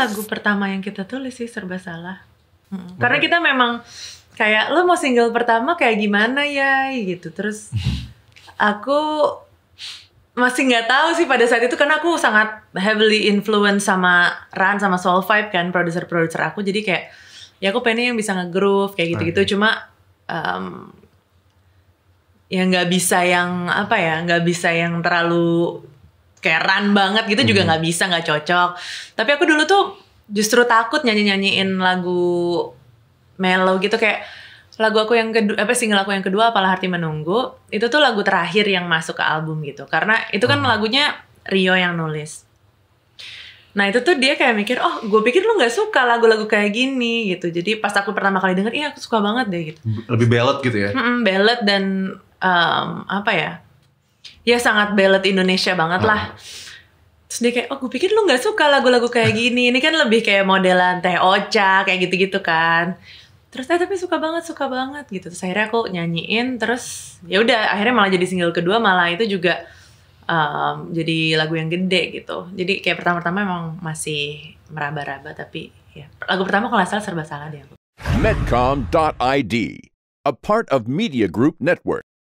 lagu pertama yang kita tulis sih serba salah. Hmm. Karena kita memang kayak lo mau single pertama kayak gimana ya gitu. Terus aku masih nggak tahu sih pada saat itu karena aku sangat heavily influence sama Ran sama Soul Vibe kan produser-produser aku jadi kayak ya aku pengen yang bisa nge ngegroove kayak gitu-gitu okay. cuma um, ya nggak bisa yang apa ya nggak bisa yang terlalu keren banget gitu hmm. juga nggak bisa nggak cocok tapi aku dulu tuh justru takut nyanyi nyanyiin lagu mellow gitu kayak lagu aku yang kedua apa single aku yang kedua apalah hati menunggu itu tuh lagu terakhir yang masuk ke album gitu karena itu kan hmm. lagunya Rio yang nulis Nah itu tuh dia kayak mikir, oh gue pikir lu gak suka lagu-lagu kayak gini gitu. Jadi pas aku pertama kali denger, iya aku suka banget deh gitu. Lebih belot gitu ya? Mm -mm, belot dan um, apa ya, ya sangat ballad Indonesia banget hmm. lah terus dia kayak oh gue pikir lu gak suka lagu-lagu kayak gini ini kan lebih kayak modelan teh oca, kayak gitu-gitu kan terus saya eh, tapi suka banget suka banget gitu terus akhirnya aku nyanyiin terus ya udah akhirnya malah jadi single kedua malah itu juga um, jadi lagu yang gede gitu jadi kayak pertama-tama emang masih meraba-raba tapi ya lagu pertama kalau salah serba salah deh dia Medcom.id a part of Media Group Network